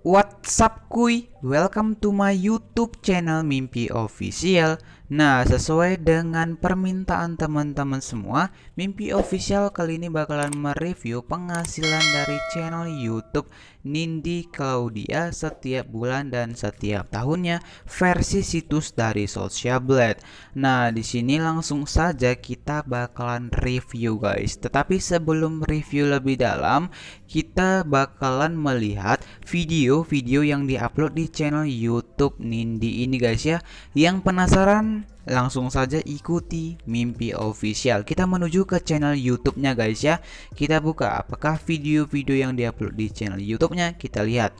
What's kuy, welcome to my youtube channel Mimpi Official Nah sesuai dengan permintaan teman-teman semua Mimpi Official kali ini bakalan mereview penghasilan dari channel youtube Nindi Claudia setiap bulan dan setiap tahunnya versi situs dari Social Blade Nah di sini langsung saja kita bakalan review guys Tetapi sebelum review lebih dalam kita bakalan melihat video video-video yang diupload di channel YouTube Nindi ini guys ya. Yang penasaran langsung saja ikuti mimpi official. Kita menuju ke channel YouTube-nya guys ya. Kita buka apakah video-video yang diupload di channel YouTube-nya kita lihat.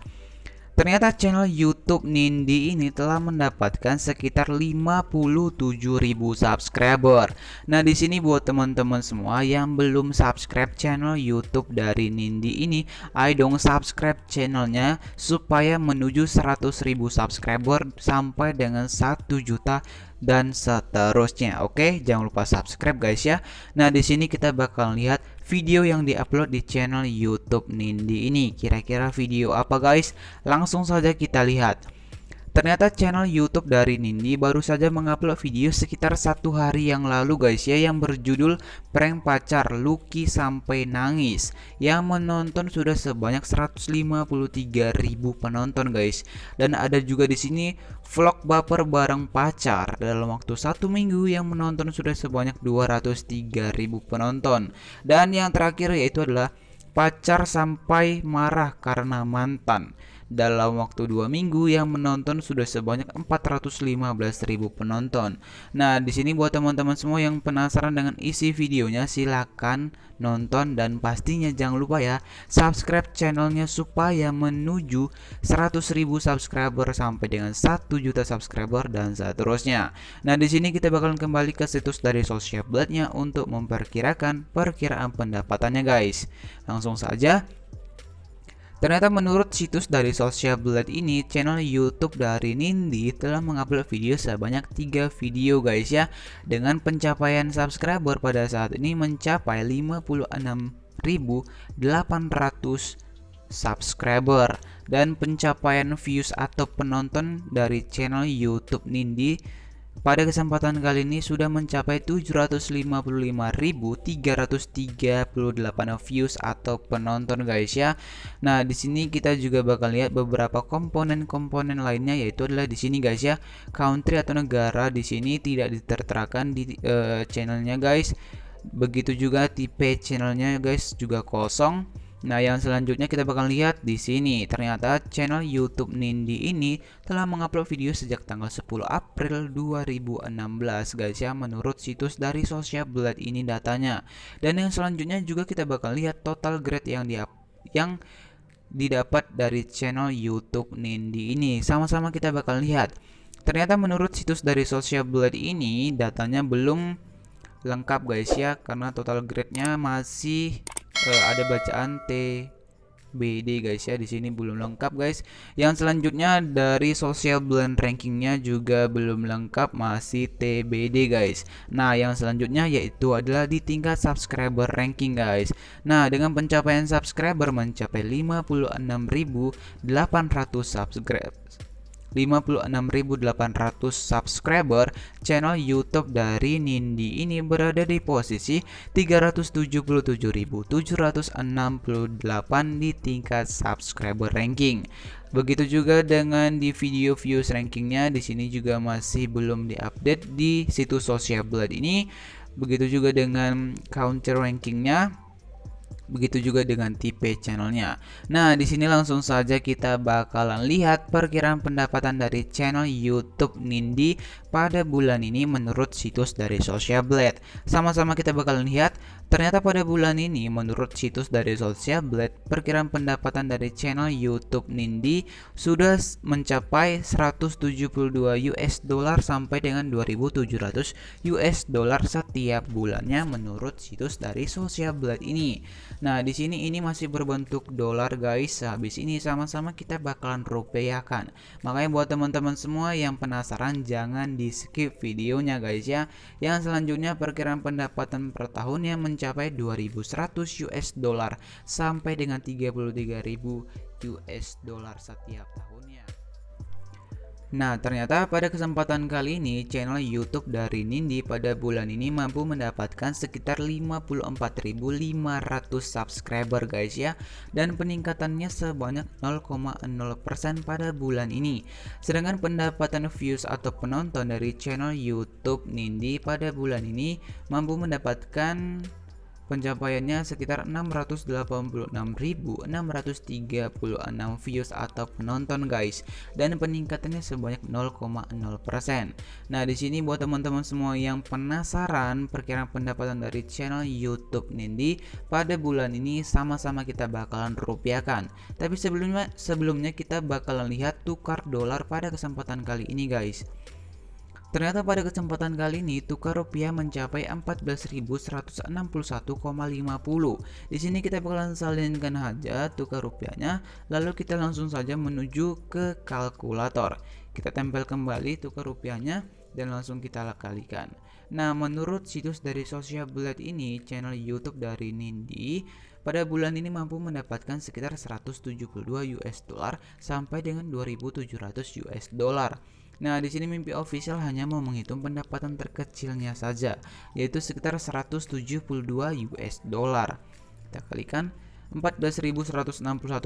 Ternyata channel YouTube Nindi ini telah mendapatkan sekitar 57.000 subscriber. Nah, di sini buat teman-teman semua yang belum subscribe channel YouTube dari Nindi ini, ayo dong subscribe channelnya supaya menuju 100.000 subscriber sampai dengan 1 juta dan seterusnya. Oke, jangan lupa subscribe guys ya. Nah, di sini kita bakal lihat video yang diupload di channel YouTube Nindi ini. Kira-kira video apa guys? Langsung saja kita lihat. Ternyata channel YouTube dari Nindi baru saja mengupload video sekitar satu hari yang lalu guys ya yang berjudul prank pacar Lucky sampai nangis yang menonton sudah sebanyak 153.000 penonton guys dan ada juga di sini vlog baper bareng pacar dalam waktu satu minggu yang menonton sudah sebanyak 203.000 penonton dan yang terakhir yaitu adalah pacar sampai marah karena mantan dalam waktu dua minggu yang menonton sudah sebanyak 415.000 penonton. Nah, di sini buat teman-teman semua yang penasaran dengan isi videonya silahkan nonton dan pastinya jangan lupa ya subscribe channelnya supaya menuju 100.000 subscriber sampai dengan 1 juta subscriber dan seterusnya. Nah, di sini kita bakalan kembali ke situs dari Social Blade-nya untuk memperkirakan perkiraan pendapatannya guys. Langsung saja Ternyata menurut situs dari Social Blade ini, channel YouTube dari Nindi telah mengupload video sebanyak 3 video guys ya dengan pencapaian subscriber pada saat ini mencapai 56.800 subscriber dan pencapaian views atau penonton dari channel YouTube Nindi pada kesempatan kali ini sudah mencapai 755.338 views atau penonton guys ya. Nah, di sini kita juga bakal lihat beberapa komponen-komponen lainnya yaitu adalah di sini guys ya. Country atau negara di sini tidak diterterakan di uh, channelnya guys. Begitu juga tipe channelnya guys juga kosong Nah, yang selanjutnya kita bakal lihat di sini. Ternyata channel YouTube Nindi ini telah mengupload video sejak tanggal 10 April 2016, guys ya, menurut situs dari Social Blood ini datanya. Dan yang selanjutnya juga kita bakal lihat total grade yang di yang didapat dari channel YouTube Nindi ini. Sama-sama kita bakal lihat. Ternyata menurut situs dari Social Blood ini datanya belum lengkap guys ya karena total grade-nya masih uh, ada bacaan T BD guys ya di sini belum lengkap guys. Yang selanjutnya dari social blend rankingnya juga belum lengkap masih TBD guys. Nah yang selanjutnya yaitu adalah di tingkat subscriber ranking guys. Nah dengan pencapaian subscriber mencapai 56.800 subscribe 56.800 subscriber, channel YouTube dari Nindi ini berada di posisi 377.768 di tingkat subscriber ranking. Begitu juga dengan di video views rankingnya di sini juga masih belum diupdate di situs Social Blood ini. Begitu juga dengan counter rankingnya begitu juga dengan tipe channelnya. Nah, di sini langsung saja kita bakalan lihat perkiraan pendapatan dari channel YouTube Nindi pada bulan ini menurut situs dari Social Blade. Sama-sama kita bakalan lihat Ternyata pada bulan ini, menurut situs dari Social Blade, perkiraan pendapatan dari channel YouTube Nindi sudah mencapai 172 US dollar sampai dengan 2700 US dollar setiap bulannya menurut situs dari Social Blade ini. Nah, di sini ini masih berbentuk dolar guys. Habis ini sama-sama kita bakalan rupiahkan. Makanya buat teman-teman semua yang penasaran jangan di skip videonya guys ya. Yang selanjutnya perkiraan pendapatan per tahunnya mencapai mencapai 2.100 US dollar sampai dengan 33.000 US dollar setiap tahunnya. Nah, ternyata pada kesempatan kali ini channel YouTube dari Nindi pada bulan ini mampu mendapatkan sekitar 54.500 subscriber guys ya dan peningkatannya sebanyak 0,0% pada bulan ini. Sedangkan pendapatan views atau penonton dari channel YouTube Nindi pada bulan ini mampu mendapatkan Pencapaiannya sekitar 686.636 views atau penonton guys dan peningkatannya sebanyak 0,0%. Nah, di sini buat teman-teman semua yang penasaran perkiraan pendapatan dari channel YouTube Nindi pada bulan ini sama-sama kita bakalan rupiahkan. Tapi sebelumnya sebelumnya kita bakalan lihat tukar dolar pada kesempatan kali ini guys. Ternyata pada kesempatan kali ini tukar rupiah mencapai 14.161,50. Di sini kita bakalan salinkan saja tukar rupiahnya, lalu kita langsung saja menuju ke kalkulator. Kita tempel kembali tukar rupiahnya dan langsung kita kalikan. Nah, menurut situs dari Social blade ini, channel YouTube dari Nindi pada bulan ini mampu mendapatkan sekitar 172 US dollar sampai dengan 2700 US dollar. Nah, di sini mimpi official hanya mau menghitung pendapatan terkecilnya saja, yaitu sekitar 172 US dollar. Kita kalikan 14.161,50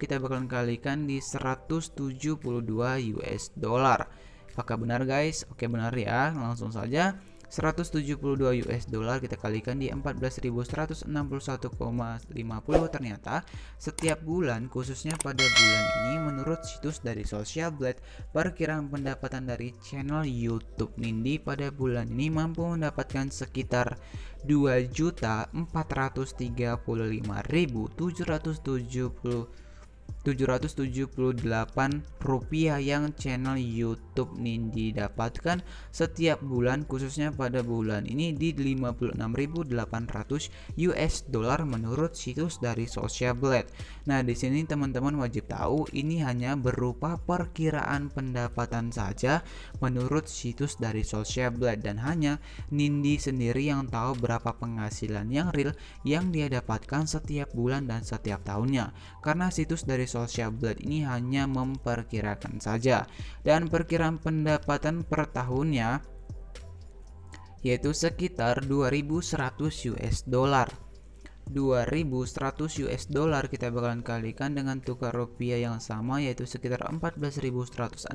kita bakalan kalikan di 172 US dollar. Apakah benar guys? Oke benar ya, langsung saja. 172 US dollar kita kalikan di 14.161,50 ternyata setiap bulan khususnya pada bulan ini menurut situs dari Social Blade perkiraan pendapatan dari channel YouTube Nindi pada bulan ini mampu mendapatkan sekitar 2.435.770 778 rupiah yang channel YouTube Nindi dapatkan setiap bulan khususnya pada bulan ini di 56.800 US dollar menurut situs dari Social Blade. Nah, di sini teman-teman wajib tahu ini hanya berupa perkiraan pendapatan saja menurut situs dari Social Blade dan hanya Nindi sendiri yang tahu berapa penghasilan yang real yang dia dapatkan setiap bulan dan setiap tahunnya. Karena situs dari Social Blade ini hanya memperkirakan saja dan perkiraan pendapatan per tahunnya yaitu sekitar 2100 US dollar. 2100 US dollar kita bakalan kalikan dengan tukar rupiah yang sama yaitu sekitar 14161,50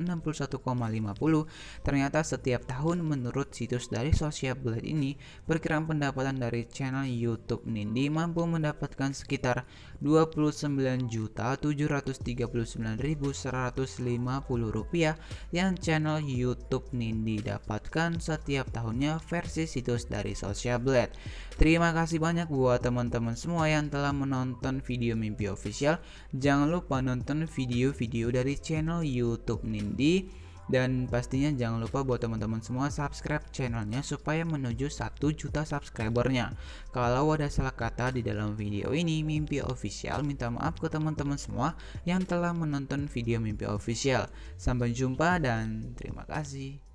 ternyata setiap tahun menurut situs dari Social Blade ini perkiraan pendapatan dari channel YouTube Nindi mampu mendapatkan sekitar 29.739.150 rupiah yang channel YouTube Nindi dapatkan setiap tahunnya versi situs dari Social Blade terima kasih banyak buat teman-teman teman-teman semua yang telah menonton video Mimpi Official. Jangan lupa nonton video-video dari channel YouTube Nindi dan pastinya jangan lupa buat teman-teman semua subscribe channelnya supaya menuju 1 juta subscribernya. Kalau ada salah kata di dalam video ini, Mimpi Official minta maaf ke teman-teman semua yang telah menonton video Mimpi Official. Sampai jumpa dan terima kasih.